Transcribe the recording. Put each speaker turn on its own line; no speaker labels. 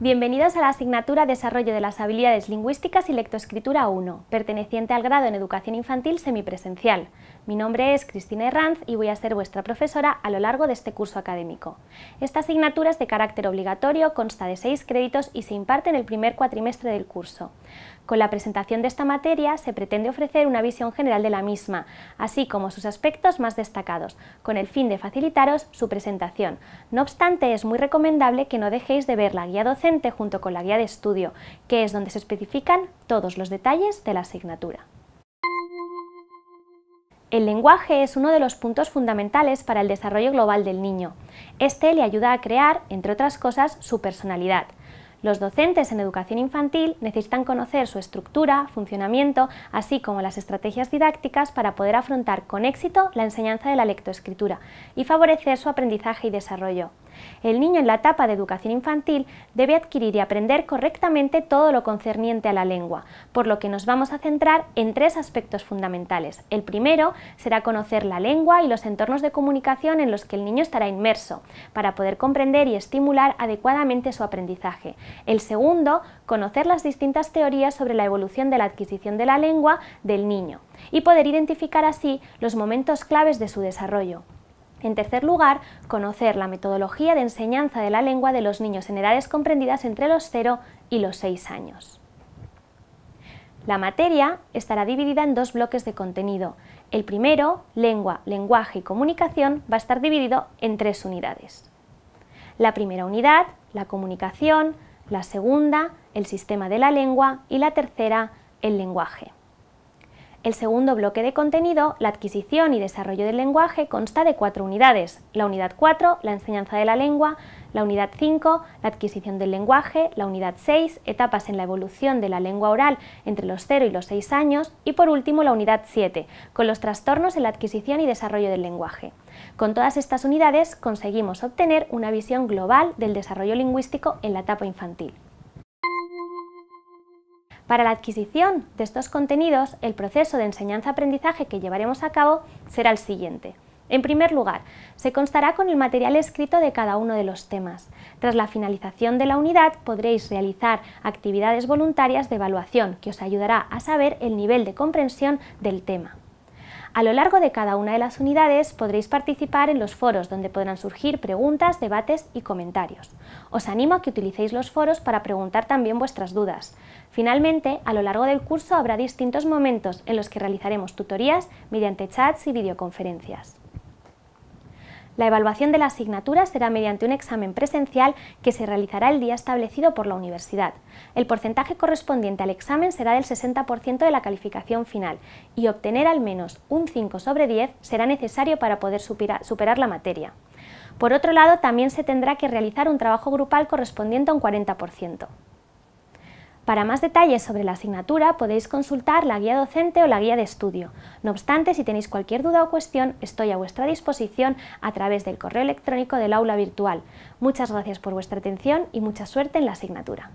Bienvenidos a la asignatura Desarrollo de las habilidades lingüísticas y lectoescritura 1, perteneciente al grado en Educación Infantil semipresencial. Mi nombre es Cristina Herranz y voy a ser vuestra profesora a lo largo de este curso académico. Esta asignatura es de carácter obligatorio, consta de seis créditos y se imparte en el primer cuatrimestre del curso. Con la presentación de esta materia se pretende ofrecer una visión general de la misma, así como sus aspectos más destacados, con el fin de facilitaros su presentación. No obstante, es muy recomendable que no dejéis de ver la guía docente junto con la guía de estudio, que es donde se especifican todos los detalles de la asignatura. El lenguaje es uno de los puntos fundamentales para el desarrollo global del niño. Este le ayuda a crear, entre otras cosas, su personalidad. Los docentes en educación infantil necesitan conocer su estructura, funcionamiento, así como las estrategias didácticas para poder afrontar con éxito la enseñanza de la lectoescritura y favorecer su aprendizaje y desarrollo. El niño en la etapa de educación infantil debe adquirir y aprender correctamente todo lo concerniente a la lengua, por lo que nos vamos a centrar en tres aspectos fundamentales. El primero será conocer la lengua y los entornos de comunicación en los que el niño estará inmerso, para poder comprender y estimular adecuadamente su aprendizaje. El segundo, conocer las distintas teorías sobre la evolución de la adquisición de la lengua del niño y poder identificar así los momentos claves de su desarrollo. En tercer lugar, conocer la metodología de enseñanza de la lengua de los niños en edades comprendidas entre los 0 y los 6 años. La materia estará dividida en dos bloques de contenido. El primero, lengua, lenguaje y comunicación, va a estar dividido en tres unidades. La primera unidad, la comunicación, la segunda, el sistema de la lengua y la tercera, el lenguaje. El segundo bloque de contenido, la adquisición y desarrollo del lenguaje, consta de cuatro unidades. La unidad 4, la enseñanza de la lengua, la unidad 5, la adquisición del lenguaje, la unidad 6, etapas en la evolución de la lengua oral entre los 0 y los 6 años, y por último la unidad 7, con los trastornos en la adquisición y desarrollo del lenguaje. Con todas estas unidades conseguimos obtener una visión global del desarrollo lingüístico en la etapa infantil. Para la adquisición de estos contenidos, el proceso de enseñanza-aprendizaje que llevaremos a cabo será el siguiente. En primer lugar, se constará con el material escrito de cada uno de los temas. Tras la finalización de la unidad podréis realizar actividades voluntarias de evaluación que os ayudará a saber el nivel de comprensión del tema. A lo largo de cada una de las unidades podréis participar en los foros donde podrán surgir preguntas, debates y comentarios. Os animo a que utilicéis los foros para preguntar también vuestras dudas. Finalmente, a lo largo del curso habrá distintos momentos en los que realizaremos tutorías mediante chats y videoconferencias. La evaluación de la asignatura será mediante un examen presencial que se realizará el día establecido por la universidad. El porcentaje correspondiente al examen será del 60% de la calificación final y obtener al menos un 5 sobre 10 será necesario para poder superar la materia. Por otro lado, también se tendrá que realizar un trabajo grupal correspondiente a un 40%. Para más detalles sobre la asignatura podéis consultar la guía docente o la guía de estudio. No obstante, si tenéis cualquier duda o cuestión, estoy a vuestra disposición a través del correo electrónico del aula virtual. Muchas gracias por vuestra atención y mucha suerte en la asignatura.